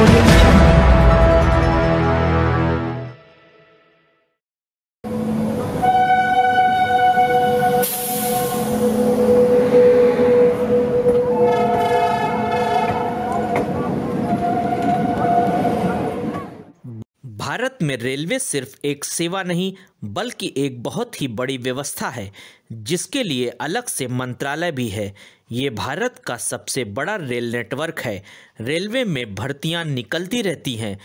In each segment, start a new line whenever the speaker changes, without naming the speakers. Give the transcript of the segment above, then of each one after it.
Audio Bharat में railway सिर्फ एक सेवा नहीं बल्कि एक बहुत ही बड़ी व्यवस्था है जिसके लिए अलग से मंत्रालय भी है ये भारत का सबसे बड़ा रेल नेटवर्क है रेलवे में भर्तियां निकलती रहती हैं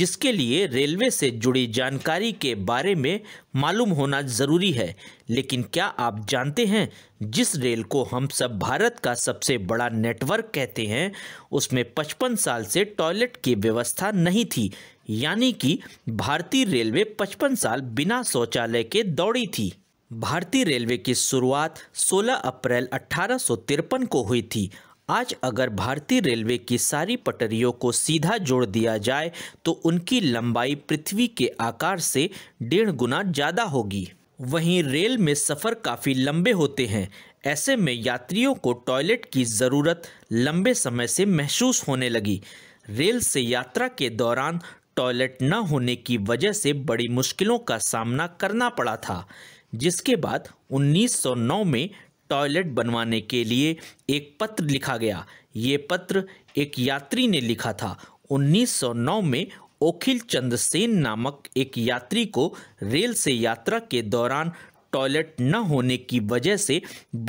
जिसके लिए रेलवे से जुड़ी जानकारी के बारे में मालूम होना ज़रूरी है लेकिन क्या आप जानते हैं जिस रेल को हम सब भारत का सबसे बड़ा नेटवर्क कहते हैं उसमें पचपन साल से टॉयलेट की व्यवस्था नहीं थी यानी कि भारतीय रेलवे 55 साल बिना शौचालय के दौड़ी थी भारतीय रेलवे की शुरुआत 16 अप्रैल अठारह को हुई थी आज अगर भारतीय रेलवे की सारी पटरियों को सीधा जोड़ दिया जाए तो उनकी लंबाई पृथ्वी के आकार से डेढ़ गुना ज़्यादा होगी वहीं रेल में सफ़र काफ़ी लंबे होते हैं ऐसे में यात्रियों को टॉयलेट की ज़रूरत लंबे समय से महसूस होने लगी रेल से यात्रा के दौरान टॉयलेट न होने की वजह से बड़ी मुश्किलों का सामना करना पड़ा था जिसके बाद 1909 में टॉयलेट बनवाने के लिए एक पत्र लिखा गया ये पत्र एक यात्री ने लिखा था 1909 में ओखिल चंद्र सेन नामक एक यात्री को रेल से यात्रा के दौरान टॉयलेट न होने की वजह से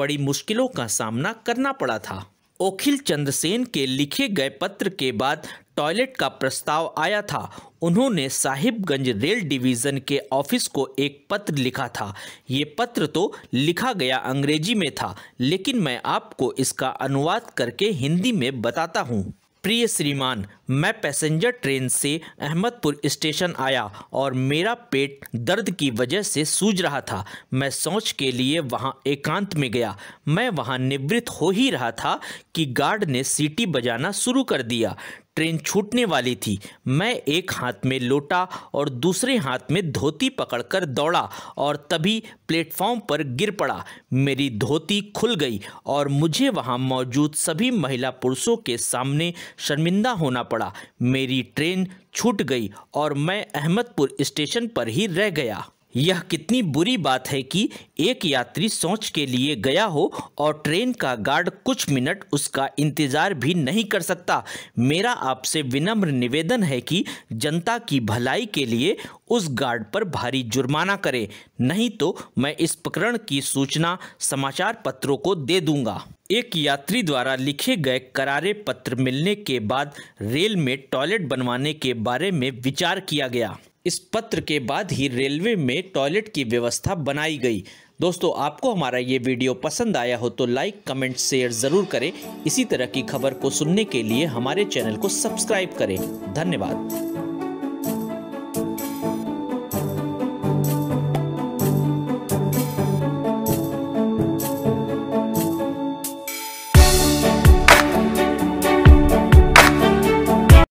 बड़ी मुश्किलों का सामना करना पड़ा था ओखिल सेन के लिखे गए पत्र के बाद टॉयलेट का प्रस्ताव आया था उन्होंने साहिबगंज रेल डिवीज़न के ऑफिस को एक पत्र लिखा था ये पत्र तो लिखा गया अंग्रेजी में था लेकिन मैं आपको इसका अनुवाद करके हिंदी में बताता हूँ प्रिय श्रीमान मैं पैसेंजर ट्रेन से अहमदपुर स्टेशन आया और मेरा पेट दर्द की वजह से सूज रहा था मैं सोच के लिए वहां एकांत में गया मैं वहां निवृत्त हो ही रहा था कि गार्ड ने सीटी बजाना शुरू कर दिया ट्रेन छूटने वाली थी मैं एक हाथ में लोटा और दूसरे हाथ में धोती पकड़कर दौड़ा और तभी प्लेटफॉर्म पर गिर पड़ा मेरी धोती खुल गई और मुझे वहां मौजूद सभी महिला पुरुषों के सामने शर्मिंदा होना पड़ा मेरी ट्रेन छूट गई और मैं अहमदपुर स्टेशन पर ही रह गया यह कितनी बुरी बात है कि एक यात्री सोच के लिए गया हो और ट्रेन का गार्ड कुछ मिनट उसका इंतज़ार भी नहीं कर सकता मेरा आपसे विनम्र निवेदन है कि जनता की भलाई के लिए उस गार्ड पर भारी जुर्माना करें नहीं तो मैं इस प्रकरण की सूचना समाचार पत्रों को दे दूंगा एक यात्री द्वारा लिखे गए करारे पत्र मिलने के बाद रेल में टॉयलेट बनवाने के बारे में विचार किया गया इस पत्र के बाद ही रेलवे में टॉयलेट की व्यवस्था बनाई गई दोस्तों आपको हमारा ये वीडियो पसंद आया हो तो लाइक कमेंट शेयर ज़रूर करें इसी तरह की खबर को सुनने के लिए हमारे चैनल को सब्सक्राइब करें धन्यवाद